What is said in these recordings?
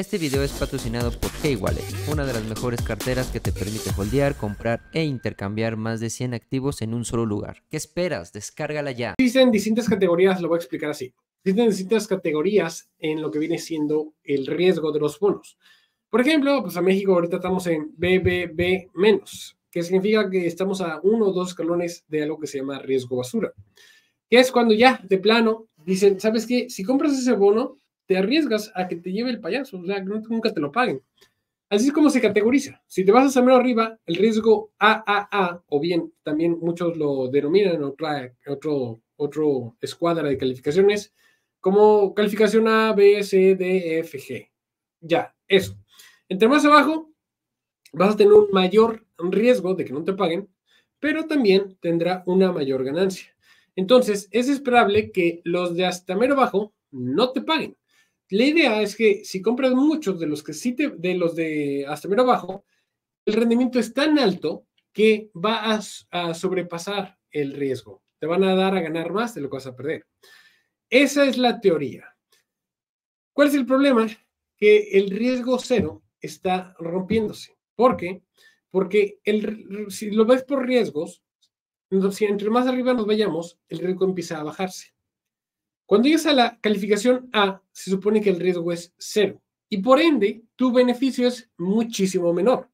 Este video es patrocinado por K-Wallet, una de las mejores carteras que te permite holdear, comprar e intercambiar más de 100 activos en un solo lugar. ¿Qué esperas? Descárgala ya. Existen distintas categorías, lo voy a explicar así. Existen distintas categorías en lo que viene siendo el riesgo de los bonos. Por ejemplo, pues a México ahorita estamos en BBB-, que significa que estamos a uno o dos escalones de algo que se llama riesgo basura, que es cuando ya de plano dicen, ¿sabes qué? Si compras ese bono, te arriesgas a que te lleve el payaso, o sea, nunca te lo paguen. Así es como se categoriza. Si te vas a mero arriba, el riesgo AAA, o bien también muchos lo denominan otra, otro, otro escuadra de calificaciones, como calificación A, B, C, D, e, F, G. Ya, eso. Entre más abajo, vas a tener un mayor riesgo de que no te paguen, pero también tendrá una mayor ganancia. Entonces, es esperable que los de hasta mero abajo no te paguen. La idea es que si compras muchos de los que sí te, de los de hasta mero abajo, el rendimiento es tan alto que va a, sobrepasar el riesgo. Te van a dar a ganar más de lo que vas a perder. Esa es la teoría. ¿Cuál es el problema? Que el riesgo cero está rompiéndose. ¿Por qué? Porque si lo ves por riesgos, si entre más arriba nos vayamos, el riesgo empieza a bajarse. Cuando llegas a la calificación A, se supone que el riesgo es cero y por ende tu beneficio es muchísimo menor.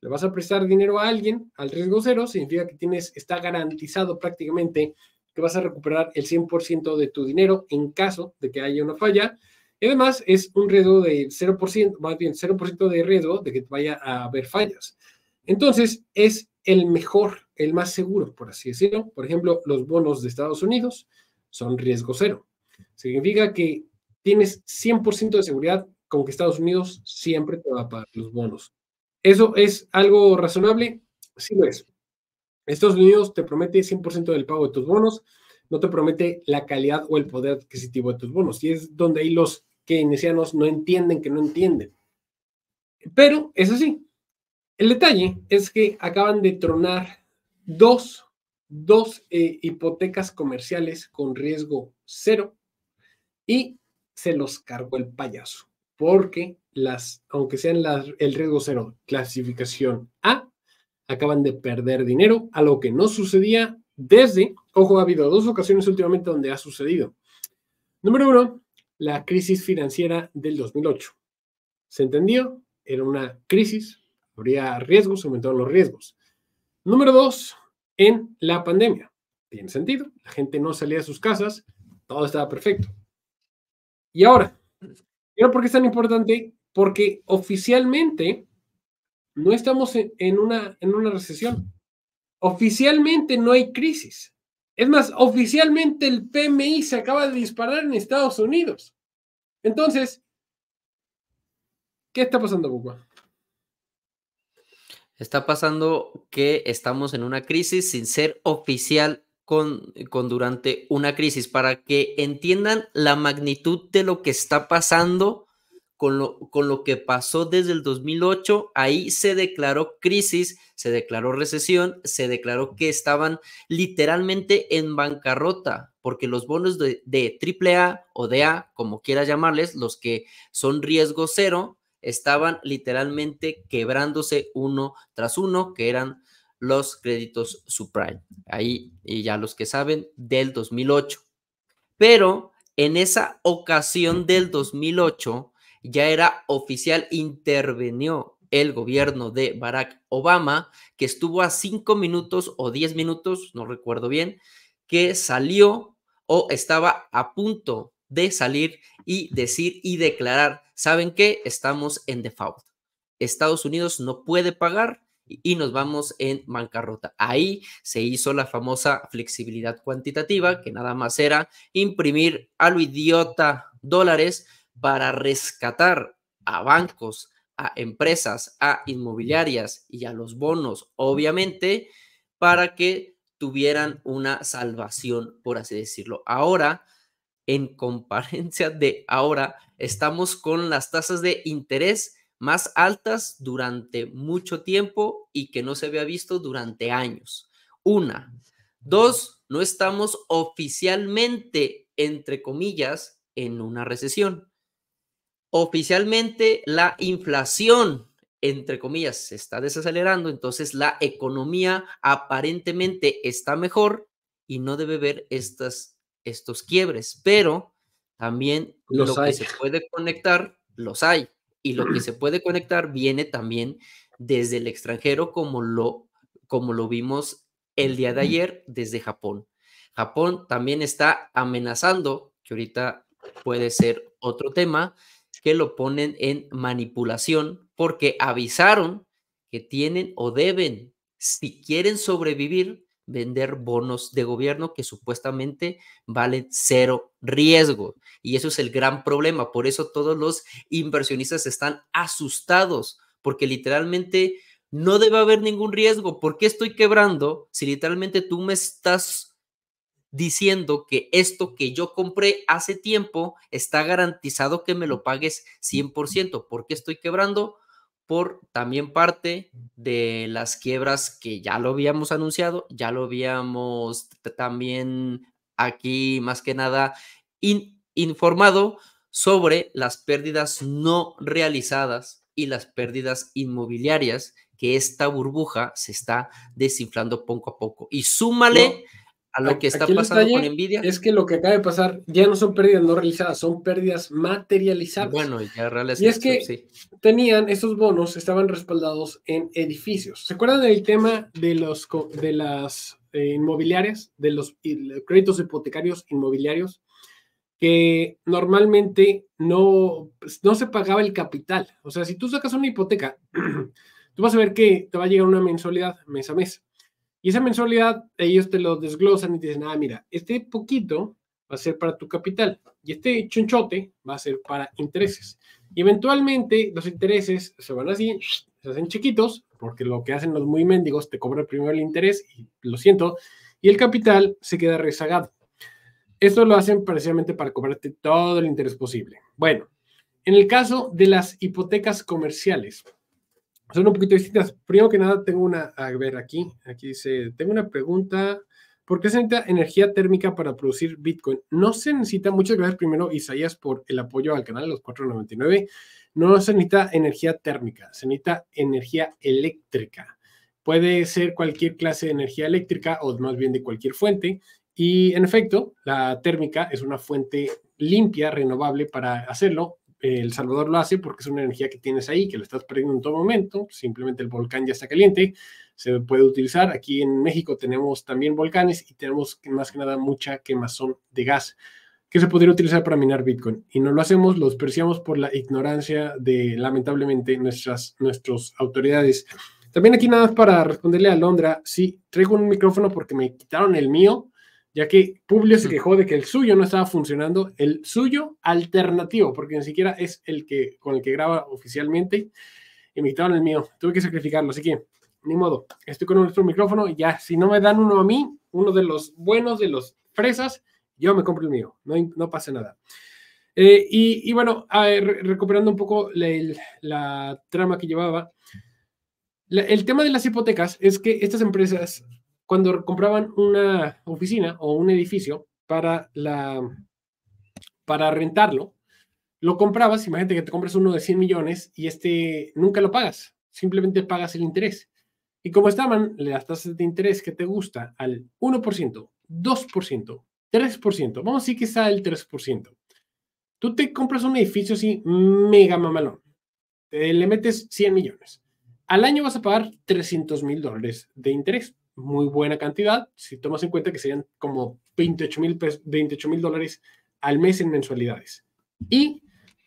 Le vas a prestar dinero a alguien al riesgo cero, significa que tienes, está garantizado prácticamente que vas a recuperar el 100% de tu dinero en caso de que haya una falla. Y además es un riesgo de 0%, más bien 0% de riesgo de que vaya a haber fallas. Entonces es el mejor, el más seguro, por así decirlo. Por ejemplo, los bonos de Estados Unidos son riesgo cero Significa que tienes 100% de seguridad con que Estados Unidos siempre te va a pagar los bonos. ¿Eso es algo razonable? Sí lo es. Estados Unidos te promete 100% del pago de tus bonos, no te promete la calidad o el poder adquisitivo de tus bonos. Y es donde ahí los keynesianos no entienden que no entienden. Pero es así. El detalle es que acaban de tronar dos, dos eh, hipotecas comerciales con riesgo cero y se los cargó el payaso, porque las, aunque sean el riesgo cero, clasificación A, acaban de perder dinero, a lo que no sucedía desde, ojo, ha habido dos ocasiones últimamente donde ha sucedido. Número uno, la crisis financiera del 2008. ¿Se entendió? Era una crisis, habría riesgos, aumentaron los riesgos. Número dos, en la pandemia. Tiene sentido, la gente no salía de sus casas, todo estaba perfecto. Y ahora, ¿pero por qué es tan importante? Porque oficialmente no estamos en, una, en una recesión. Oficialmente no hay crisis. Es más, oficialmente el PMI se acaba de disparar en Estados Unidos. Entonces, ¿qué está pasando, Cuba Está pasando que estamos en una crisis sin ser oficial con, con durante una crisis, para que entiendan la magnitud de lo que está pasando con lo, con lo que pasó desde el 2008. Ahí se declaró crisis, se declaró recesión, se declaró que estaban literalmente en bancarrota, porque los bonos de, de AAA o de A, como quieras llamarles, los que son riesgo cero, estaban literalmente quebrándose uno tras uno, que eran los créditos subprime, ahí y ya los que saben, del 2008. Pero en esa ocasión del 2008 ya era oficial, intervenió el gobierno de Barack Obama, que estuvo a cinco minutos o diez minutos, no recuerdo bien, que salió o estaba a punto de salir y decir y declarar, ¿saben qué? Estamos en default. Estados Unidos no puede pagar y nos vamos en bancarrota. Ahí se hizo la famosa flexibilidad cuantitativa, que nada más era imprimir a lo idiota dólares para rescatar a bancos, a empresas, a inmobiliarias y a los bonos, obviamente, para que tuvieran una salvación, por así decirlo. Ahora, en comparación de ahora, estamos con las tasas de interés más altas durante mucho tiempo y que no se había visto durante años. Una. Dos, no estamos oficialmente, entre comillas, en una recesión. Oficialmente la inflación, entre comillas, se está desacelerando, entonces la economía aparentemente está mejor y no debe ver estos quiebres, pero también los lo que se puede conectar, los hay y lo que se puede conectar viene también desde el extranjero como lo, como lo vimos el día de ayer desde Japón. Japón también está amenazando, que ahorita puede ser otro tema, que lo ponen en manipulación porque avisaron que tienen o deben, si quieren sobrevivir, vender bonos de gobierno que supuestamente valen cero riesgo. Y eso es el gran problema. Por eso todos los inversionistas están asustados, porque literalmente no debe haber ningún riesgo. ¿Por qué estoy quebrando si literalmente tú me estás diciendo que esto que yo compré hace tiempo está garantizado que me lo pagues 100%? ¿Por qué estoy quebrando? por también parte de las quiebras que ya lo habíamos anunciado, ya lo habíamos también aquí más que nada informado sobre las pérdidas no realizadas y las pérdidas inmobiliarias que esta burbuja se está desinflando poco a poco. Y súmale a lo que está pasando con Nvidia. Es que lo que acaba de pasar ya no son pérdidas no realizadas, son pérdidas materializadas. Bueno, ya Y es que tenían esos bonos, estaban respaldados en edificios. ¿Se acuerdan del tema de, los, de las eh, inmobiliarias, de los créditos hipotecarios inmobiliarios? que normalmente no, pues, no se pagaba el capital. O sea, si tú sacas una hipoteca, tú vas a ver que te va a llegar una mensualidad mes a mes. Y esa mensualidad, ellos te lo desglosan y te dicen, ah, mira, este poquito va a ser para tu capital y este chunchote va a ser para intereses. Y eventualmente los intereses se van así, se hacen chiquitos, porque lo que hacen los muy mendigos, te cobran primero el interés y lo siento, y el capital se queda rezagado. Esto lo hacen precisamente para cobrarte todo el interés posible. Bueno, en el caso de las hipotecas comerciales, son un poquito distintas. Primero que nada, tengo una, a ver aquí, aquí dice, tengo una pregunta, ¿por qué se necesita energía térmica para producir Bitcoin? No se necesita, muchas gracias primero Isaías por el apoyo al canal, los 499, no se necesita energía térmica, se necesita energía eléctrica. Puede ser cualquier clase de energía eléctrica o más bien de cualquier fuente. Y en efecto, la térmica es una fuente limpia, renovable para hacerlo el Salvador lo hace porque es una energía que tienes ahí, que lo estás perdiendo en todo momento, simplemente el volcán ya está caliente, se puede utilizar. Aquí en México tenemos también volcanes y tenemos más que nada mucha quemazón de gas que se podría utilizar para minar Bitcoin. Y no lo hacemos, lo despreciamos por la ignorancia de, lamentablemente, nuestras, nuestras autoridades. También aquí nada más para responderle a Londra, sí, traigo un micrófono porque me quitaron el mío ya que Publio se quejó de que el suyo no estaba funcionando, el suyo alternativo, porque ni siquiera es el que con el que graba oficialmente, y me el mío, tuve que sacrificarlo, así que ni modo, estoy con nuestro micrófono, y ya, si no me dan uno a mí, uno de los buenos, de los fresas, yo me compro el mío, no, no pasa nada. Eh, y, bueno, recuperando un poco la, trama que llevaba, el tema de las hipotecas es que estas empresas cuando compraban una oficina o un edificio para, para rentarlo, lo comprabas, imagínate que te compras uno de 100 millones y este nunca lo pagas, simplemente pagas el interés. Y como estaban las tasas de interés que te gusta al 1%, 2%, 3%, vamos a decir que está el 3%. Tú te compras un edificio así mega mamalón, eh, le metes 100 millones. Al año vas a pagar 300 mil dólares de interés muy buena cantidad, si tomas en cuenta que serían como 28 mil dólares al mes en mensualidades. Y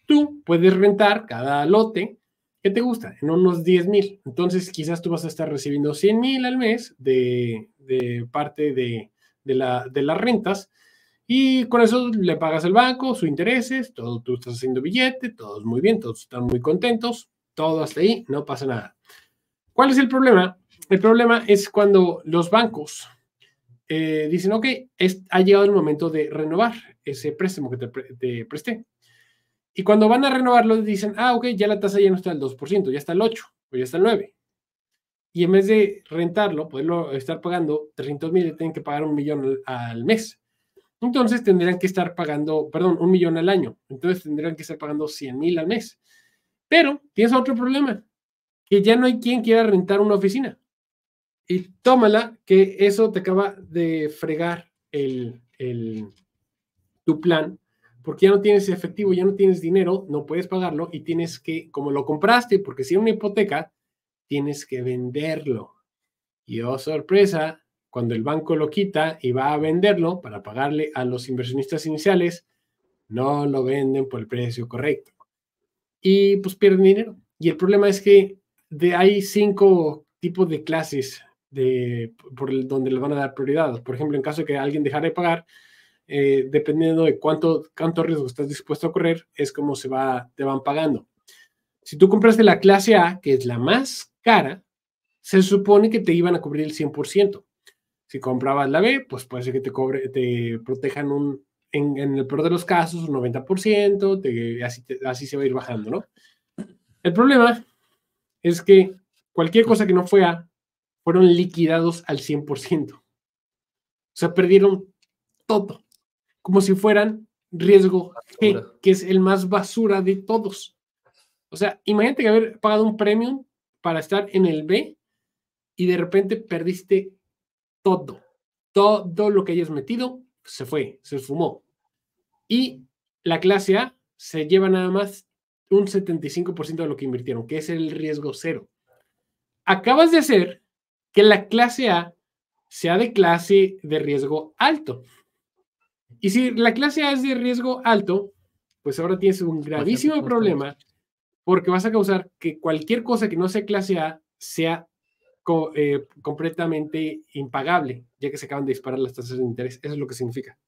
tú puedes rentar cada lote que te gusta en unos 10 mil. Entonces quizás tú vas a estar recibiendo 100 mil al mes de, parte de, de, las rentas. Y con eso le pagas al banco, sus intereses, todo, tú estás haciendo billete, todos muy bien, todos están muy contentos, todo hasta ahí, no pasa nada. ¿Cuál es el problema? El problema es cuando los bancos eh, dicen, ok, ha llegado el momento de renovar ese préstamo que te, presté. Y cuando van a renovarlo, dicen, ah, ok, ya la tasa ya no está al 2%, ya está al 8% o ya está al 9%. Y en vez de rentarlo, poderlo estar pagando 300 mil, tienen que pagar un millón al mes. Entonces tendrían que estar pagando, perdón, un millón al año. Entonces tendrían que estar pagando 100 mil al mes. Pero tienes otro problema, que ya no hay quien quiera rentar una oficina y tómala, que eso te acaba de fregar el, el, tu plan, porque ya no tienes efectivo, ya no tienes dinero, no puedes pagarlo y tienes que, como lo compraste, porque si es una hipoteca, tienes que venderlo. Y oh, sorpresa, cuando el banco lo quita y va a venderlo para pagarle a los inversionistas iniciales, no lo venden por el precio correcto. Y pues pierden dinero. Y el problema es que de, hay cinco tipos de clases de, por donde les van a dar prioridad. Por ejemplo, en caso de que alguien dejara de pagar, eh, dependiendo de cuánto, riesgo estás dispuesto a correr, es como se va, te van pagando. Si tú compraste la clase A, que es la más cara, se supone que te iban a cubrir el 100%. Si comprabas la B, pues puede ser que te, cobre, te protejan un, en, el peor de los casos, un 90%, así, así se va a ir bajando, ¿no? El problema es que cualquier cosa que no fue A fueron liquidados al 100%. O sea, perdieron todo, como si fueran riesgo G, que es el más basura de todos. O sea, imagínate que haber pagado un premium para estar en el B y de repente perdiste todo. Todo lo que hayas metido se fue, se esfumó. Y la clase A se lleva nada más un 75% de lo que invirtieron, que es el riesgo cero. Acabas de hacer que la clase A sea de clase de riesgo alto. Y si la clase A es de riesgo alto, pues ahora tienes un gravísimo problema porque vas a causar que cualquier cosa que no sea clase A sea eh, completamente impagable, ya que se acaban de disparar las tasas de interés. Eso es lo que significa.